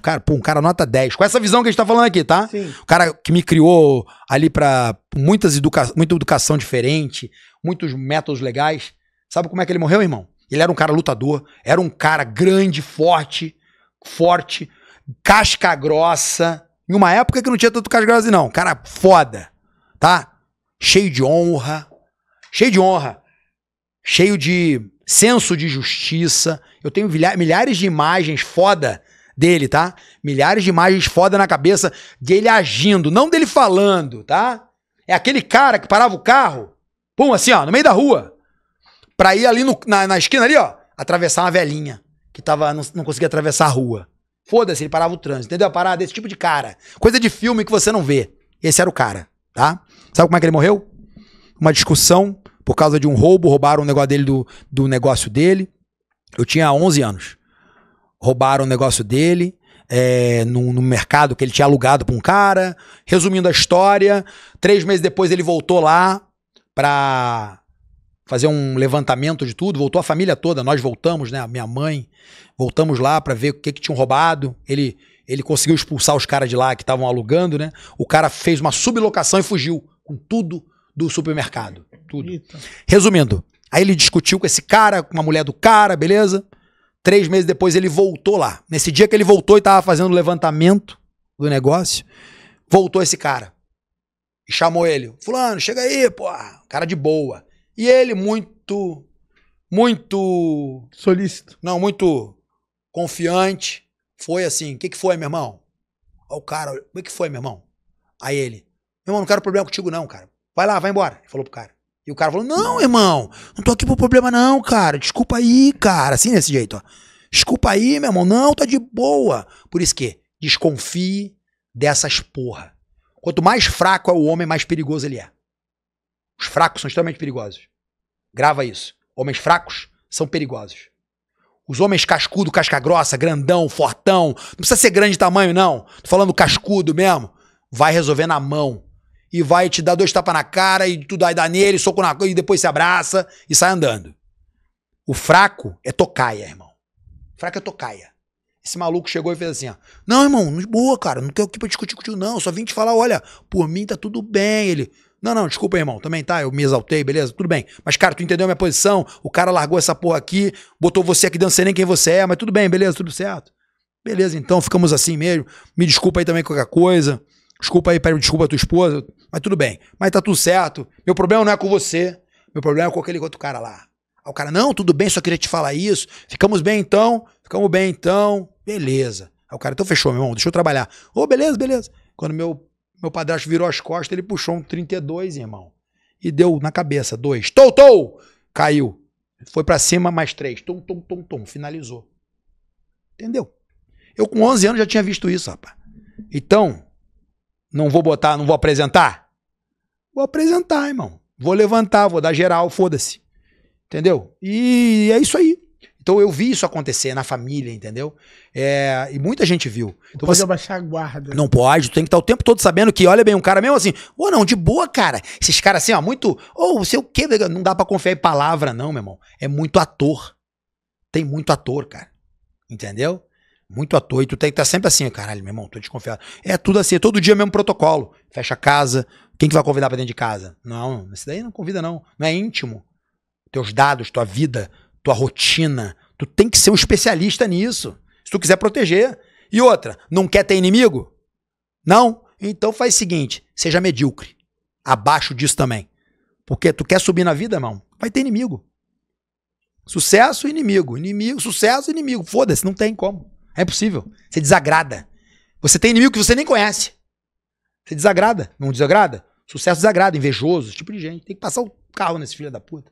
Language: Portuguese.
foto, cara, pô, um cara nota 10, com essa visão que a gente tá falando aqui, tá? Sim. O cara que me criou ali pra muitas educa muita educação diferente, muitos métodos legais. Sabe como é que ele morreu, irmão? Ele era um cara lutador, era um cara grande, forte, forte, casca grossa. Em uma época que não tinha tanto casca grossa, assim, não. Cara foda, tá? Cheio de honra, cheio de honra, cheio de senso de justiça. Eu tenho milhares de imagens foda dele, tá? Milhares de imagens foda na cabeça dele agindo, não dele falando, tá? É aquele cara que parava o carro, pum, assim, ó, no meio da rua, pra ir ali no, na, na esquina ali, ó, atravessar uma velhinha que tava, não, não conseguia atravessar a rua. Foda-se, ele parava o trânsito, entendeu? A parada desse tipo de cara. Coisa de filme que você não vê. Esse era o cara, tá? Sabe como é que ele morreu? Uma discussão por causa de um roubo, roubaram o negócio dele do, do negócio dele. Eu tinha 11 anos roubaram o negócio dele. É, no, no, mercado que ele tinha alugado para um cara. Resumindo a história, três meses depois ele voltou lá para fazer um levantamento de tudo. Voltou a família toda, nós voltamos, né? A minha mãe, voltamos lá para ver o que, que tinham roubado. Ele, ele conseguiu expulsar os caras de lá que estavam alugando, né? O cara fez uma sublocação e fugiu com tudo do supermercado. Tudo. Eita. Resumindo, aí ele discutiu com esse cara, com uma mulher do cara, beleza? Três meses depois ele voltou lá. Nesse dia que ele voltou e estava fazendo o levantamento do negócio, voltou esse cara. E chamou ele. Fulano, chega aí, pô, Cara de boa. E ele, muito. Muito. Solícito. Não, muito confiante. Foi assim: o que, que foi, meu irmão? Aí o cara, o que, é que foi, meu irmão? Aí ele: meu irmão, não quero problema contigo, não, cara. Vai lá, vai embora. Ele falou pro cara. E o cara falou: Não, irmão, não tô aqui pro problema, não, cara. Desculpa aí, cara. Assim, desse jeito, ó. Desculpa aí, meu irmão. Não, tá de boa. Por isso que desconfie dessas porra. Quanto mais fraco é o homem, mais perigoso ele é. Os fracos são extremamente perigosos. Grava isso. Homens fracos são perigosos. Os homens cascudo, casca grossa, grandão, fortão, não precisa ser grande tamanho, não. Tô falando cascudo mesmo. Vai resolver na mão e vai te dar dois tapas na cara e tu dá, dá nele, soco na e depois se abraça e sai andando. O fraco é tocaia, irmão. O fraco é tocaia. Esse maluco chegou e fez assim, ó. Não, irmão, boa, cara. Não quero aqui pra discutir contigo, não. Só vim te falar, olha, por mim tá tudo bem. Ele. Não, não, desculpa, irmão. Também tá, eu me exaltei, beleza? Tudo bem. Mas, cara, tu entendeu a minha posição? O cara largou essa porra aqui, botou você aqui dentro, sei nem quem você é, mas tudo bem, beleza, tudo certo. Beleza, então, ficamos assim mesmo. Me desculpa aí também qualquer coisa. Desculpa aí, pera, desculpa a tua esposa. Mas tudo bem. Mas tá tudo certo. Meu problema não é com você. Meu problema é com aquele outro cara lá. Aí o cara, não, tudo bem, só queria te falar isso. Ficamos bem então. Ficamos bem então. Beleza. Aí o cara, então fechou, meu irmão, deixa eu trabalhar. Ô, oh, beleza, beleza. Quando meu, meu padrasto virou as costas, ele puxou um 32, irmão. E deu na cabeça, dois. Tou, tou! Caiu. Foi para cima, mais três. Tom, tom, tom, tom. Finalizou. Entendeu? Eu com 11 anos já tinha visto isso, rapaz. Então, não vou botar, não vou apresentar? Vou apresentar, irmão. Vou levantar, vou dar geral, foda-se. Entendeu? E é isso aí. Então eu vi isso acontecer na família, entendeu? É, e muita gente viu. Então pode você abaixar a guarda. Não pode, tu tem que estar tá o tempo todo sabendo que, olha bem, um cara mesmo assim, ou não, de boa, cara. Esses caras assim, ó, muito. Ou oh, sei o quê, não dá para confiar em palavra, não, meu irmão. É muito ator. Tem muito ator, cara. Entendeu? Muito à toa. E tu tem que estar tá sempre assim, caralho, meu irmão, tô desconfiado. É tudo assim, é todo dia mesmo protocolo. Fecha a casa. Quem que vai convidar pra dentro de casa? Não, esse daí não convida, não. Não é íntimo. Teus dados, tua vida, tua rotina. Tu tem que ser um especialista nisso. Se tu quiser proteger. E outra, não quer ter inimigo? Não? Então faz o seguinte: seja medíocre. Abaixo disso também. Porque tu quer subir na vida, irmão? Vai ter inimigo. Sucesso, inimigo. Inimigo, sucesso, inimigo. Foda-se, não tem como. É possível. Você desagrada. Você tem inimigo que você nem conhece. Você desagrada. Não desagrada? Sucesso desagrada, invejoso, esse tipo de gente. Tem que passar o carro nesse filho da puta.